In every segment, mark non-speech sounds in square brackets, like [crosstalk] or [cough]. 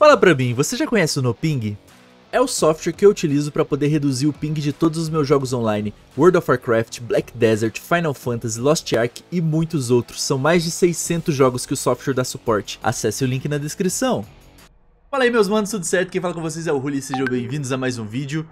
Fala pra mim, você já conhece o Noping? É o software que eu utilizo para poder reduzir o ping de todos os meus jogos online, World of Warcraft, Black Desert, Final Fantasy, Lost Ark e muitos outros. São mais de 600 jogos que o software dá suporte. Acesse o link na descrição. Fala aí meus manos, tudo certo? Quem fala com vocês é o Ruli, sejam bem-vindos a mais um vídeo.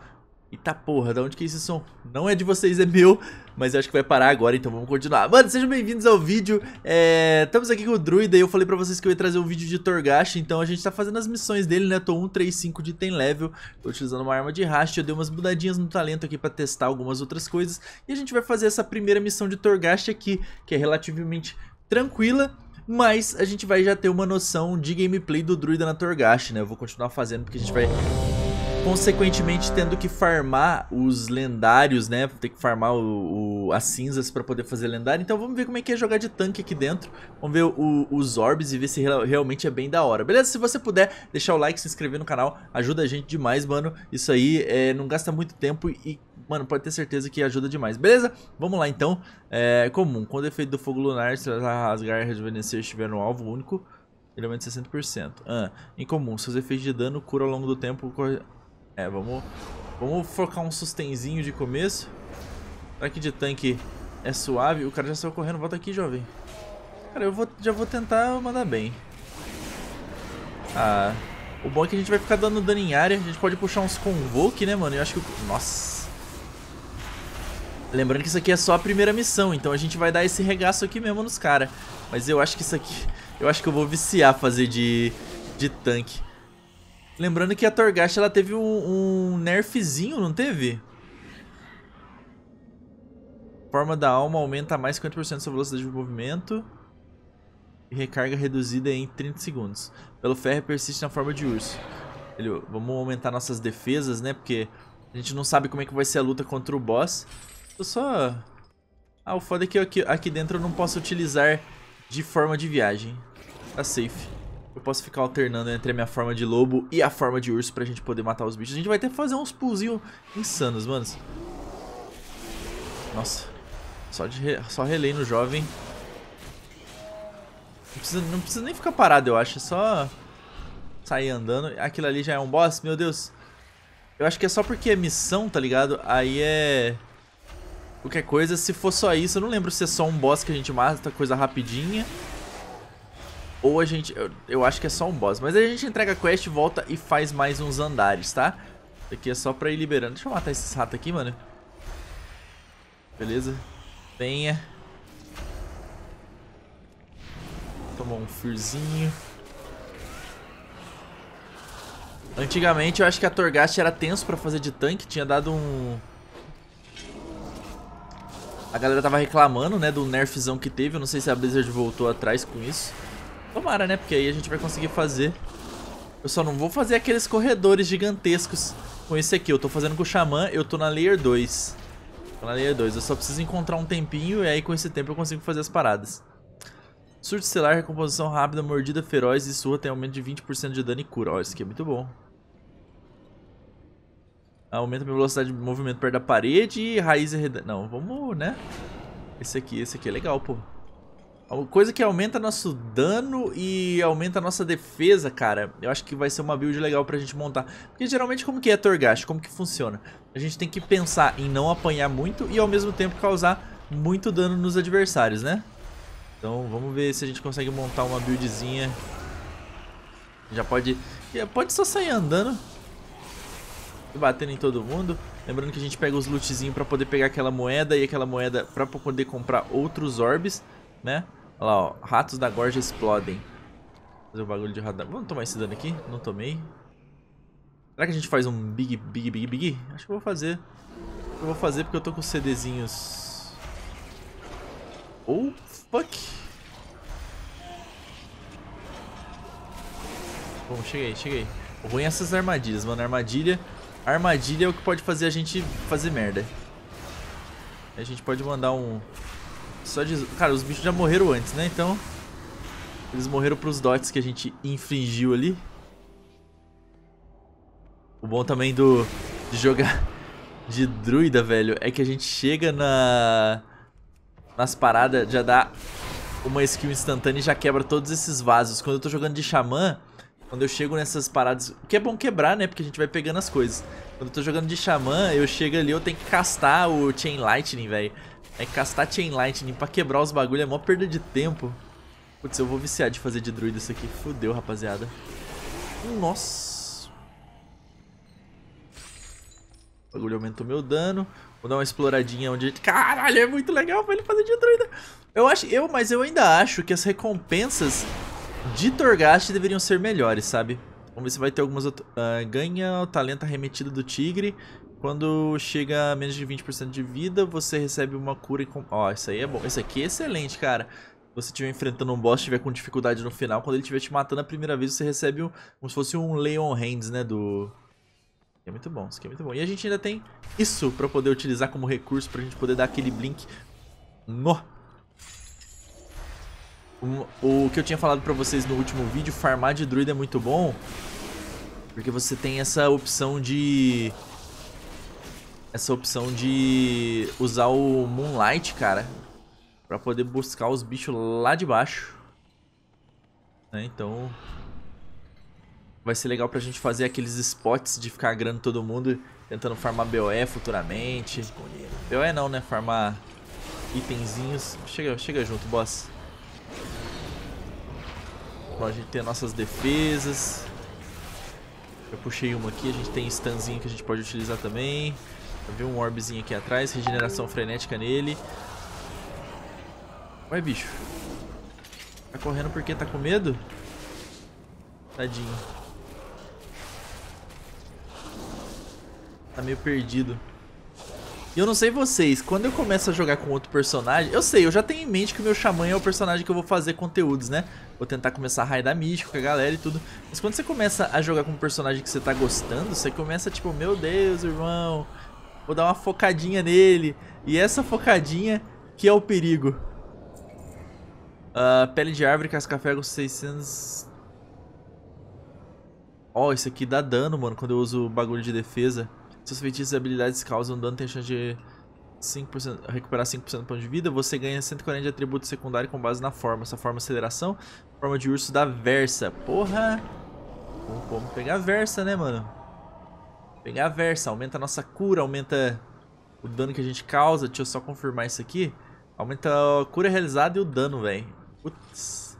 Eita porra, da onde que é esse som? Não é de vocês, é meu, mas eu acho que vai parar agora, então vamos continuar. Mano, sejam bem-vindos ao vídeo, é... estamos aqui com o Druida e eu falei pra vocês que eu ia trazer um vídeo de Torgash, então a gente tá fazendo as missões dele, né? Tô 135 de ten level, tô utilizando uma arma de raste, eu dei umas mudadinhas no talento aqui pra testar algumas outras coisas, e a gente vai fazer essa primeira missão de Torgash aqui, que é relativamente tranquila, mas a gente vai já ter uma noção de gameplay do Druida na Torgash, né? Eu vou continuar fazendo porque a gente vai consequentemente tendo que farmar os lendários, né? Tem que farmar o, o as cinzas para poder fazer lendário. Então vamos ver como é que é jogar de tanque aqui dentro. Vamos ver o, os orbes e ver se realmente é bem da hora. Beleza? Se você puder deixar o like, se inscrever no canal, ajuda a gente demais, mano. Isso aí é, não gasta muito tempo e, mano, pode ter certeza que ajuda demais. Beleza? Vamos lá então. É comum. Quando o é efeito do fogo lunar, se rasgar e rejuvenescer estiver no alvo único... Ele aumenta 60%. Ah, incomum. Seus efeitos de dano cura ao longo do tempo é, vamos, vamos focar um sustenzinho de começo. Aqui de tanque é suave? O cara já saiu correndo. Volta aqui, jovem. Cara, eu vou, já vou tentar mandar bem. Ah, o bom é que a gente vai ficar dando dano em área. A gente pode puxar uns convoke, né, mano? Eu acho que... O... Nossa. Lembrando que isso aqui é só a primeira missão. Então a gente vai dar esse regaço aqui mesmo nos caras. Mas eu acho que isso aqui... Eu acho que eu vou viciar fazer de, de tanque. Lembrando que a Torghast ela teve um, um nerfzinho, não teve? Forma da alma aumenta mais 50% sua velocidade de movimento. E recarga reduzida em 30 segundos. Pelo ferro persiste na forma de urso. Ele, vamos aumentar nossas defesas, né? Porque a gente não sabe como é que vai ser a luta contra o boss. Eu só... Ah, o foda é que eu, aqui, aqui dentro eu não posso utilizar de forma de viagem. Tá safe posso ficar alternando entre a minha forma de lobo e a forma de urso pra gente poder matar os bichos. A gente vai ter que fazer uns pulzinhos insanos, manos. Nossa. Só, de re... só relei no jovem. Não precisa, não precisa nem ficar parado, eu acho. É só sair andando. Aquilo ali já é um boss? Meu Deus. Eu acho que é só porque é missão, tá ligado? Aí é... Qualquer coisa, se for só isso, eu não lembro se é só um boss que a gente mata, coisa rapidinha. Ou a gente... Eu, eu, acho que é só um boss. Mas aí a gente entrega a quest, volta e faz mais uns andares, tá? Isso aqui é só pra ir liberando. Deixa eu matar esses ratos aqui, mano. Beleza. Venha. Tomar um furzinho Antigamente eu acho que a Torghast era tenso pra fazer de tanque. Tinha dado um... A galera tava reclamando, né, do nerfzão que teve. Eu não sei se a Blizzard voltou atrás com isso. Tomara, né? Porque aí a gente vai conseguir fazer. Eu só não vou fazer aqueles corredores gigantescos com esse aqui. Eu tô fazendo com o Xamã, eu tô na Layer 2. Tô na Layer 2. Eu só preciso encontrar um tempinho e aí com esse tempo eu consigo fazer as paradas. Surto estelar, recomposição rápida, mordida feroz e sua tem aumento de 20% de dano e cura. Ó, isso aqui é muito bom. Aumenta a minha velocidade de movimento perto da parede e raiz arredonda. Não, vamos, né? Esse aqui, esse aqui é legal, pô. Coisa que aumenta nosso dano e aumenta nossa defesa, cara. Eu acho que vai ser uma build legal pra gente montar. Porque geralmente como que é Torgash? Como que funciona? A gente tem que pensar em não apanhar muito e ao mesmo tempo causar muito dano nos adversários, né? Então vamos ver se a gente consegue montar uma buildzinha. Já pode... Pode só sair andando. E batendo em todo mundo. Lembrando que a gente pega os lootzinhos pra poder pegar aquela moeda e aquela moeda pra poder comprar outros orbs, né? Olha lá, ó. Ratos da gorja explodem. Fazer um bagulho de radar. Vamos tomar esse dano aqui? Não tomei. Será que a gente faz um big, big, big, big? Acho que eu vou fazer. Eu vou fazer porque eu tô com CDzinhos. Oh, fuck. Bom, cheguei, cheguei. O ruim é essas armadilhas, mano. Armadilha... Armadilha é o que pode fazer a gente fazer merda. A gente pode mandar um... Só de... Cara, os bichos já morreram antes, né? Então... Eles morreram pros dots que a gente infringiu ali. O bom também do... De jogar [laughs] de druida, velho, é que a gente chega na... Nas paradas, já dá uma skill instantânea e já quebra todos esses vasos. Quando eu tô jogando de xamã, quando eu chego nessas paradas... Que é bom quebrar, né? Porque a gente vai pegando as coisas. Quando eu tô jogando de xamã, eu chego ali, eu tenho que castar o Chain Lightning, velho. É castar Chain Lightning pra quebrar os bagulho é mó perda de tempo. Putz, eu vou viciar de fazer de druida isso aqui. Fudeu, rapaziada. Nossa. O bagulho aumentou meu dano. Vou dar uma exploradinha onde... Caralho, é muito legal pra ele fazer de druida. Eu acho... Eu, mas eu ainda acho que as recompensas de Torghast deveriam ser melhores, sabe? Vamos ver se vai ter algumas... Uh, ganha o talento arremetido do tigre. Quando chega a menos de 20% de vida, você recebe uma cura e... Com... Ó, isso aí é bom. Isso aqui é excelente, cara. Se você estiver enfrentando um boss, estiver com dificuldade no final, quando ele estiver te matando a primeira vez, você recebe um, como se fosse um Leon Hands, né, do... É muito bom, isso aqui é muito bom. E a gente ainda tem isso pra poder utilizar como recurso, pra gente poder dar aquele blink no o que eu tinha falado pra vocês no último vídeo, farmar de druida é muito bom. Porque você tem essa opção de... Essa opção de usar o Moonlight, cara. Pra poder buscar os bichos lá de baixo. Né? então... Vai ser legal pra gente fazer aqueles spots de ficar agrando todo mundo. Tentando farmar BOE futuramente. BOE não, né? Farmar itenzinhos. Chega, chega junto, boss a gente tem nossas defesas. Eu puxei uma aqui, a gente tem stunzinho que a gente pode utilizar também. Vê um orbzinho aqui atrás, regeneração frenética nele. Vai, bicho. Tá correndo porque tá com medo? Tadinho. Tá meio perdido. E eu não sei vocês, quando eu começo a jogar com outro personagem, eu sei, eu já tenho em mente que o meu xamã é o personagem que eu vou fazer conteúdos, né? Vou tentar começar a raidar místico com a galera e tudo. Mas quando você começa a jogar com um personagem que você tá gostando, você começa tipo, meu Deus, irmão, vou dar uma focadinha nele. E essa focadinha que é o perigo. Uh, pele de árvore, cascafego 600... Ó, oh, isso aqui dá dano, mano, quando eu uso o bagulho de defesa. Seus feitiços e habilidades causam dano, tem chance de 5%, recuperar 5% do ponto de vida. Você ganha 140 de atributo secundário com base na forma. Essa forma é aceleração, forma de urso da Versa. Porra! Vamos, vamos pegar a Versa, né, mano? Pegar a Versa, aumenta a nossa cura, aumenta o dano que a gente causa. Deixa eu só confirmar isso aqui. Aumenta a cura realizada e o dano, velho. Putz.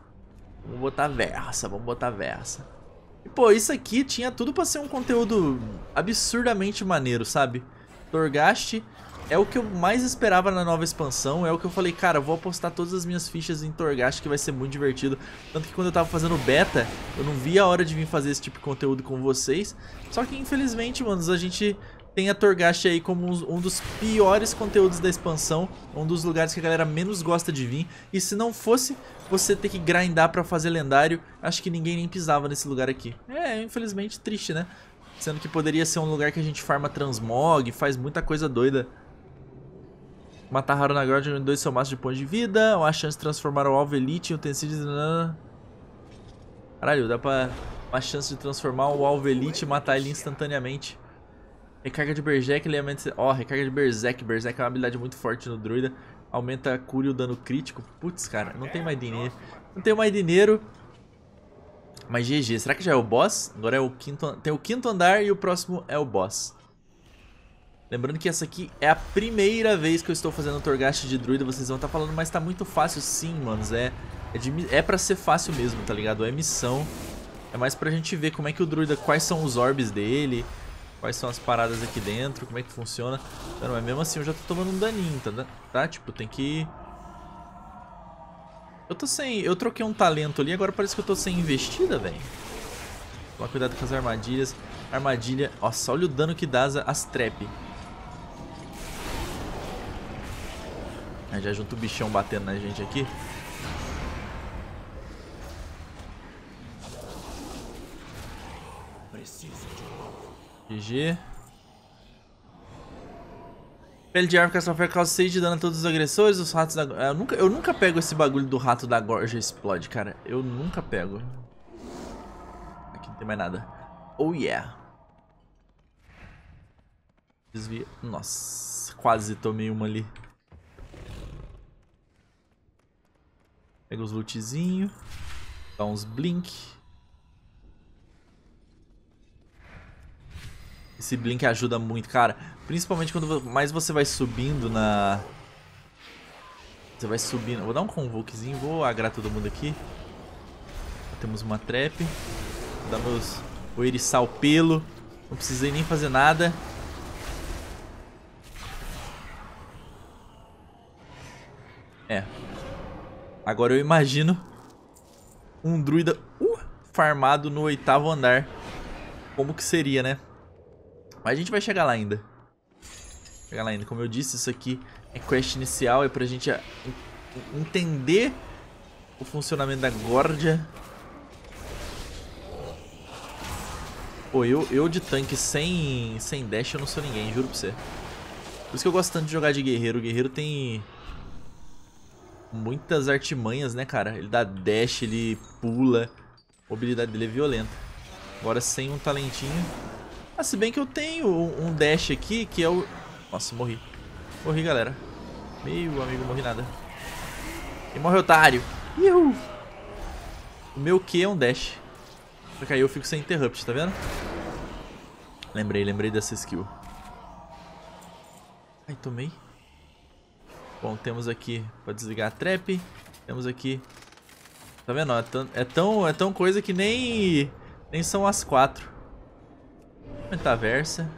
Vamos botar Versa, vamos botar Versa. E, pô, isso aqui tinha tudo pra ser um conteúdo absurdamente maneiro, sabe? Torghast é o que eu mais esperava na nova expansão, é o que eu falei, cara, eu vou apostar todas as minhas fichas em Torghast, que vai ser muito divertido. Tanto que quando eu tava fazendo beta, eu não via a hora de vir fazer esse tipo de conteúdo com vocês. Só que, infelizmente, manos, a gente tem a Torgashi aí como um dos piores conteúdos da expansão, um dos lugares que a galera menos gosta de vir, e se não fosse você ter que grindar pra fazer lendário, acho que ninguém nem pisava nesse lugar aqui. É, infelizmente, triste, né? Sendo que poderia ser um lugar que a gente farma transmog, faz muita coisa doida. Matar Harunagrod em dois seu máximo de pontos de vida, uma chance de transformar o alvo elite em utensílios... Né? Caralho, dá pra... Uma chance de transformar o alvo elite e matar ele instantaneamente. Recarga de Berserk, elemento... Ó, oh, recarga de Berserk. Berserk é uma habilidade muito forte no druida. Aumenta a cura e o dano crítico. Putz, cara, não tem mais dinheiro. Não tem mais dinheiro. Mas GG. Será que já é o boss? Agora é o quinto... Tem o quinto andar e o próximo é o boss. Lembrando que essa aqui é a primeira vez que eu estou fazendo Torgast de druida. Vocês vão estar tá falando, mas tá muito fácil sim, manos. É, é, de, é pra ser fácil mesmo, tá ligado? É missão. É mais pra gente ver como é que o druida... Quais são os orbes dele quais são as paradas aqui dentro, como é que funciona. Não, mas mesmo assim eu já tô tomando um daninho, tá? Né? tá? Tipo, tem que... Eu tô sem... Eu troquei um talento ali, agora parece que eu tô sem investida, velho. Tomar cuidado com as armadilhas. Armadilha... Nossa, olha o dano que dá as trap. Aí já junto o bichão batendo na gente aqui. GG. Pele de árvore castrofera causa 6 de dano a todos os agressores, os ratos da... Eu nunca, eu nunca pego esse bagulho do rato da gorja explode, cara. Eu nunca pego. Aqui não tem mais nada. Oh yeah. Desvia. Nossa, quase tomei uma ali. Pega os lootzinhos. Dá uns blink. Esse blink ajuda muito, cara. Principalmente quando mais você vai subindo na... Você vai subindo. Vou dar um convokezinho, vou agrar todo mundo aqui. Temos uma trap. Vou dar meus... Vou eriçar o pelo. Não precisei nem fazer nada. É. Agora eu imagino um druida uh, farmado no oitavo andar. Como que seria, né? Mas a gente vai chegar lá ainda. Chegar lá ainda. Como eu disse, isso aqui é quest inicial, é pra gente ah, entender o funcionamento da Gordia. Pô, eu, eu de tanque sem, sem dash eu não sou ninguém, juro pra você. Por isso que eu gosto tanto de jogar de guerreiro. O guerreiro tem muitas artimanhas, né, cara? Ele dá dash, ele pula. A mobilidade dele é violenta. Agora sem um talentinho, ah, se bem que eu tenho um dash aqui que é o Nossa, morri. Morri, galera. Meu amigo, morri nada. E morre, otário. Ihu! O meu Q é um dash. Só que aí eu fico sem interrupt, tá vendo? Lembrei, lembrei dessa skill. Ai, tomei. Bom, temos aqui pra desligar a trap. Temos aqui... Tá vendo? É tão, é tão, é tão coisa que nem... Nem são as quatro. Metaversa.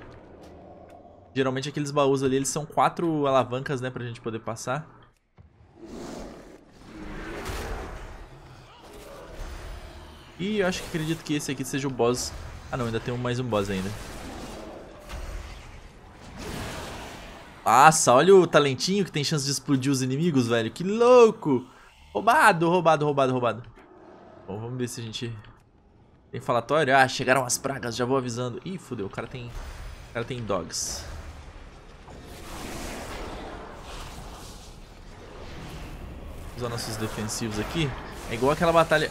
Geralmente aqueles baús ali, eles são quatro alavancas, né, pra gente poder passar. E eu acho que acredito que esse aqui seja o boss. Ah não, ainda tem mais um boss ainda. Nossa, olha o talentinho que tem chance de explodir os inimigos, velho. Que louco! Roubado, roubado, roubado, roubado. Bom, vamos ver se a gente tem falatório? Ah, chegaram as pragas, já vou avisando. Ih, fudeu, o cara tem. O cara tem dogs. Usar nossos defensivos aqui. É igual aquela batalha.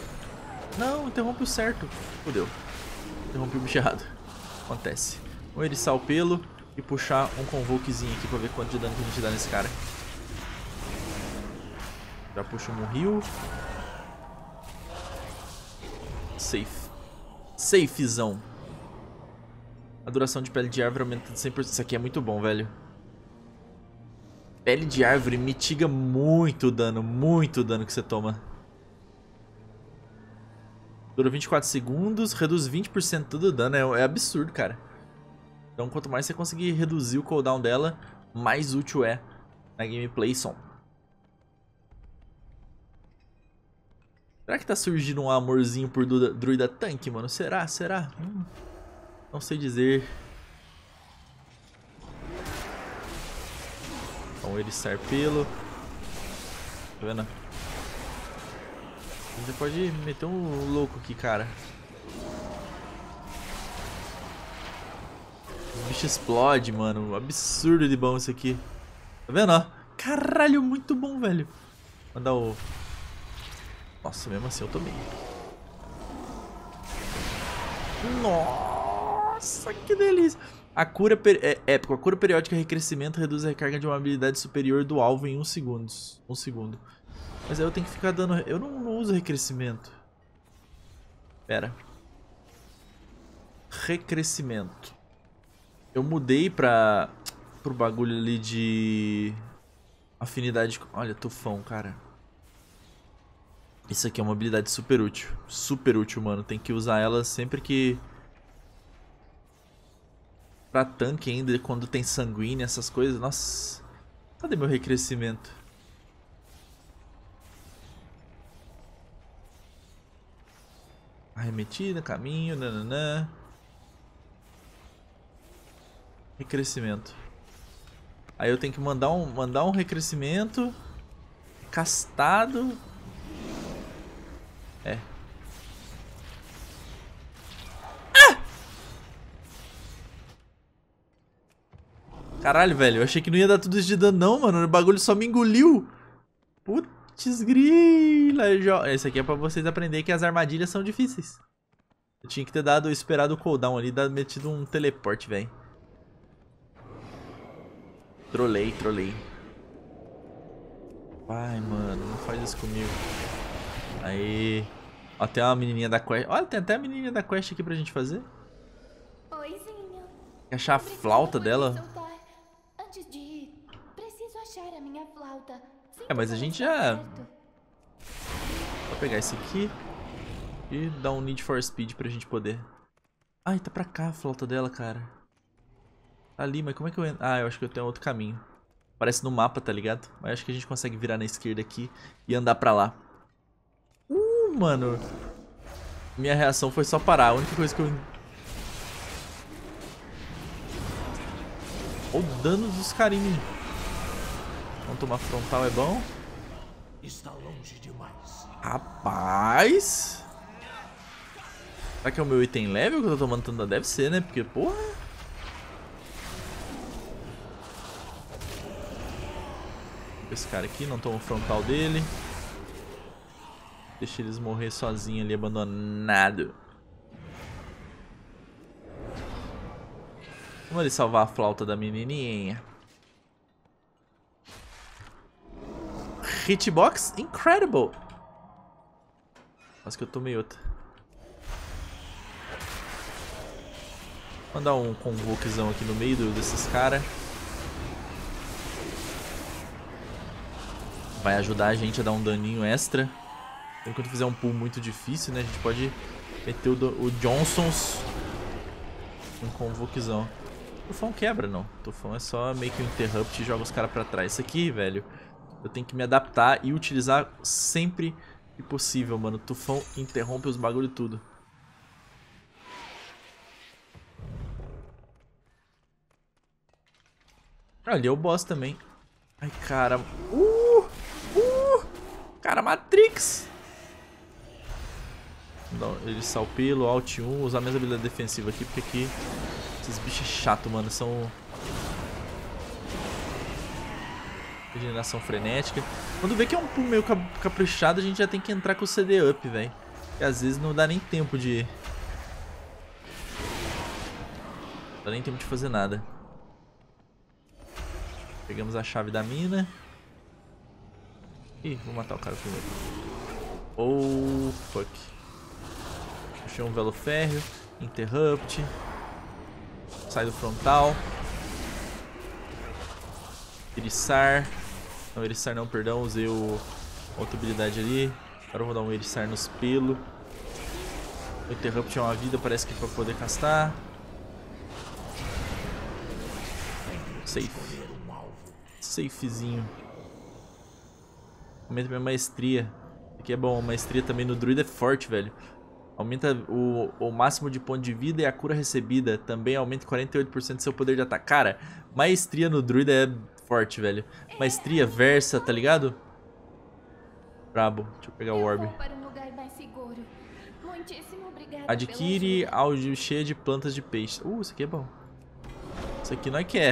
Não, interrompe o certo. Fudeu. Interrompe o bichado. Acontece. Vou eriçar o pelo e puxar um convoquezinho aqui pra ver quanto de dano que a gente dá nesse cara. Já puxa um rio. Safe. Safezão. A duração de pele de árvore aumenta de 100%. Isso aqui é muito bom, velho. Pele de árvore mitiga muito o dano, muito o dano que você toma. Dura 24 segundos, reduz 20% todo o dano. É, é absurdo, cara. Então, quanto mais você conseguir reduzir o cooldown dela, mais útil é na gameplay som. Será que tá surgindo um amorzinho por druida, druida tanque, mano? Será? Será? Hum, não sei dizer. Então ele sarpelo. Tá vendo? Você pode meter um louco aqui, cara. O bicho explode, mano. Absurdo de bom isso aqui. Tá vendo, ó? Caralho, muito bom, velho. Mandar o nossa, mesmo assim eu tomei. Nossa, que delícia. A cura é, é, épico. A cura periódica é recrescimento reduz a recarga de uma habilidade superior do alvo em 1 segundo, um segundo. Mas aí eu tenho que ficar dando... Eu não, não uso recrescimento. Pera. Recrescimento. Eu mudei pra... Pro bagulho ali de... Afinidade... Olha, tufão, cara. Isso aqui é uma habilidade super útil. Super útil, mano. Tem que usar ela sempre que... Pra tanque ainda, quando tem sanguínea, essas coisas. Nossa. Cadê meu recrescimento? Arremetida, caminho, nananã. Recrescimento. Aí eu tenho que mandar um, mandar um recrescimento. Castado. É. Ah! Caralho, velho. Eu achei que não ia dar tudo isso de dano, não, mano. O bagulho só me engoliu. Putz, grila. Jo... Esse aqui é pra vocês aprenderem que as armadilhas são difíceis. Eu tinha que ter dado, esperado o cooldown ali, dado, metido um teleporte, velho. Trolei, trolei. Vai, mano, não faz isso comigo. Aí. Ó, tem uma menininha da quest. Olha, tem até a menininha da quest aqui pra gente fazer. Oizinho. Quer achar a flauta dela? De ir, a flauta. É, mas a gente já... Vou pegar esse aqui. E dar um Need for Speed pra gente poder... Ai, tá pra cá a flauta dela, cara. Tá ali, mas como é que eu entro? Ah, eu acho que eu tenho outro caminho. Parece no mapa, tá ligado? Mas acho que a gente consegue virar na esquerda aqui e andar pra lá mano. Minha reação foi só parar. A única coisa que eu... Olha o dano dos carinhos. Vamos tomar frontal, é bom? Está longe demais. Rapaz! Será que é o meu item level que eu tô tomando tanto? Deve ser, né? Porque, porra... Esse cara aqui, não toma o frontal dele. Deixa eles morrer sozinhos ali, abandonado. Vamos ali salvar a flauta da menininha. Hitbox incredible. Acho que eu tomei outra. Mandar um convokezão aqui no meio desses caras. Vai ajudar a gente a dar um daninho extra. Enquanto fizer um pull muito difícil, né? A gente pode meter o, do, o Johnsons um convoquezão. Tufão quebra, não. Tufão é só meio que um interrupt e joga os caras pra trás. Isso aqui, velho, eu tenho que me adaptar e utilizar sempre que possível, mano. Tufão interrompe os bagulho tudo. Ah, ali é o boss também. Ai, cara. Uh! Uh! Cara, Matrix! ele salpelo, alt 1, Vou usar mesma habilidade defensiva aqui, porque aqui esses bichos é chato, mano, são regeneração frenética. Quando vê que é um pulo meio caprichado, a gente já tem que entrar com o CD up, velho. E às vezes não dá nem tempo de... Não dá nem tempo de fazer nada. Pegamos a chave da mina. Ih, vou matar o cara primeiro. Oh, fuck. Tinha um velo férreo. Interrupt. Sai do frontal. Eriçar. Não, Eriçar não, perdão. Usei o... outra habilidade ali. Agora eu vou dar um Eriçar nos pelos. Interrupt é uma vida, parece que é pra poder castar. Safe. Safezinho. Aumenta minha maestria. Aqui é bom, a maestria também no druida é forte, velho. Aumenta o, o máximo de ponto de vida e a cura recebida. Também aumenta 48% do seu poder de ataque. Cara, maestria no druida é forte, velho. Maestria, versa, tá ligado? Brabo. Deixa eu pegar o orb. Adquire áudio cheio de plantas de peixe. Uh, isso aqui é bom. Isso aqui não é que é.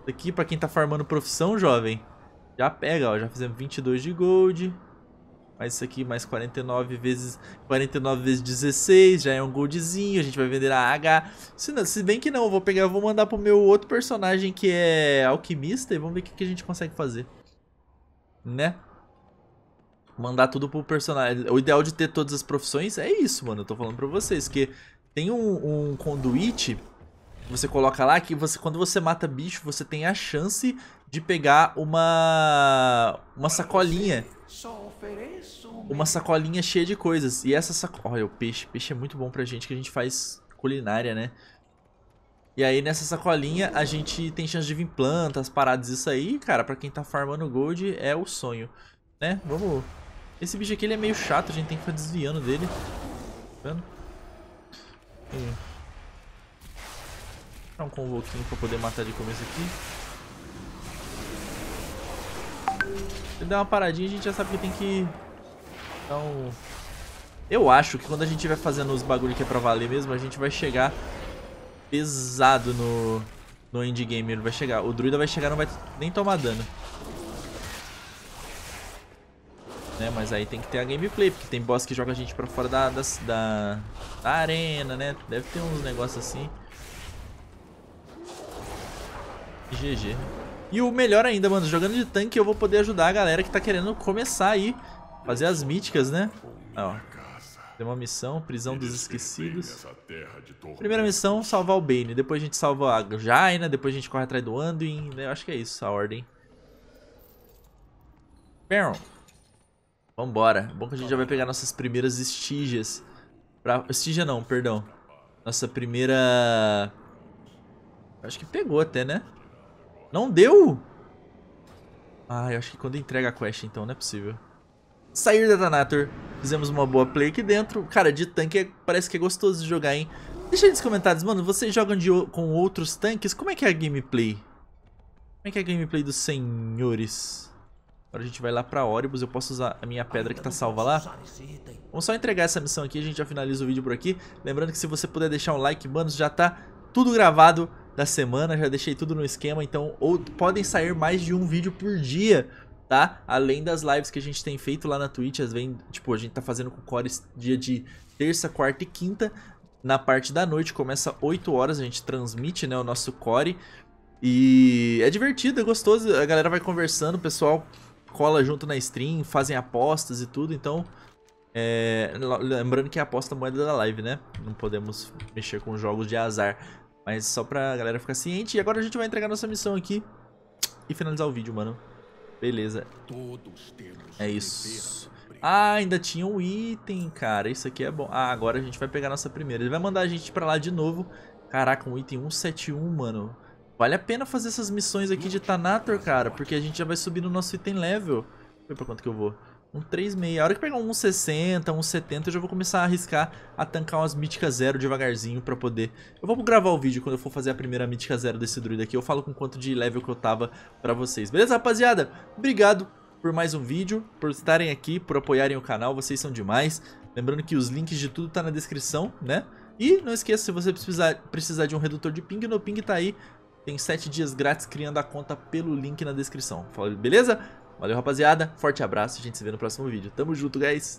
Isso aqui pra quem tá farmando profissão, jovem. Já pega, ó. Já fizemos 22 de gold mais isso aqui, mais 49 vezes 49 vezes 16, já é um goldzinho, a gente vai vender a H. Se, não, se bem que não, eu vou pegar, eu vou mandar pro meu outro personagem que é alquimista e vamos ver o que, que a gente consegue fazer. Né? Mandar tudo pro personagem. O ideal de ter todas as profissões é isso, mano. Eu tô falando pra vocês, que tem um, um conduíte você coloca lá que você quando você mata bicho, você tem a chance de pegar uma uma sacolinha. Uma sacolinha cheia de coisas. E essa sacola, olha o peixe, peixe é muito bom pra gente que a gente faz culinária, né? E aí nessa sacolinha a gente tem chance de vir plantas, paradas isso aí, cara, pra quem tá farmando gold é o sonho, né? Vamos. Esse bicho aqui ele é meio chato, a gente tem que ficar desviando dele. Tá vendo? Hum um convoquinho pra poder matar de começo aqui. Se der uma paradinha, a gente já sabe que tem que... Então... Eu acho que quando a gente vai fazendo os bagulho que é pra valer mesmo, a gente vai chegar pesado no, no endgame. Ele vai chegar. O druida vai chegar não vai nem tomar dano. Né? Mas aí tem que ter a gameplay, porque tem boss que joga a gente pra fora da, da, da arena, né? Deve ter uns negócios assim. GG. E o melhor ainda, mano, jogando de tanque eu vou poder ajudar a galera que tá querendo começar aí, fazer as míticas, né? Ó, tem uma missão, prisão dos esquecidos. Primeira missão, salvar o Bane. Depois a gente salva a Jaina, depois a gente corre atrás do Anduin, né? Eu acho que é isso a ordem. Baron. Vambora. Bom que a gente já vai pegar nossas primeiras estígias. Pra... Estígia não, perdão. Nossa primeira... Acho que pegou até, né? Não deu? Ah, eu acho que quando entrega a quest, então, não é possível. Sair da Tanator. Fizemos uma boa play aqui dentro. Cara, de tanque é, parece que é gostoso de jogar, hein? Deixa aí nos comentários, mano, vocês jogam de, com outros tanques? Como é que é a gameplay? Como é que é a gameplay dos senhores? Agora a gente vai lá pra Oribus, eu posso usar a minha pedra que tá salva lá. Vamos só entregar essa missão aqui, a gente já finaliza o vídeo por aqui. Lembrando que se você puder deixar um like, mano, já tá tudo gravado da semana, já deixei tudo no esquema, então ou podem sair mais de um vídeo por dia, tá? Além das lives que a gente tem feito lá na Twitch, as vem, tipo, a gente tá fazendo com cores dia de terça, quarta e quinta, na parte da noite, começa 8 horas, a gente transmite, né, o nosso core. E é divertido, é gostoso, a galera vai conversando, o pessoal cola junto na stream, fazem apostas e tudo, então é, lembrando que a aposta é moeda da live, né? Não podemos mexer com jogos de azar. Mas só pra galera ficar ciente. E agora a gente vai entregar nossa missão aqui e finalizar o vídeo, mano. Beleza. é isso. Ah, ainda tinha um item, cara. Isso aqui é bom. Ah, agora a gente vai pegar nossa primeira. Ele vai mandar a gente pra lá de novo. Caraca, um item 171, mano. Vale a pena fazer essas missões aqui de Tanator, cara, porque a gente já vai subir no nosso item level. Deixa eu ver pra quanto que eu vou. Um 3,6. A hora que pegar um 1,60, um 1,70, eu já vou começar a arriscar a tancar umas míticas zero devagarzinho pra poder... Eu vou gravar o vídeo quando eu for fazer a primeira mítica zero desse druida aqui. Eu falo com quanto de level que eu tava pra vocês. Beleza, rapaziada? Obrigado por mais um vídeo, por estarem aqui, por apoiarem o canal. Vocês são demais. Lembrando que os links de tudo tá na descrição, né? E não esqueça, se você precisar, precisar de um redutor de ping, no ping tá aí. Tem 7 dias grátis criando a conta pelo link na descrição. Beleza? Valeu, rapaziada. Forte abraço. A gente se vê no próximo vídeo. Tamo junto, guys.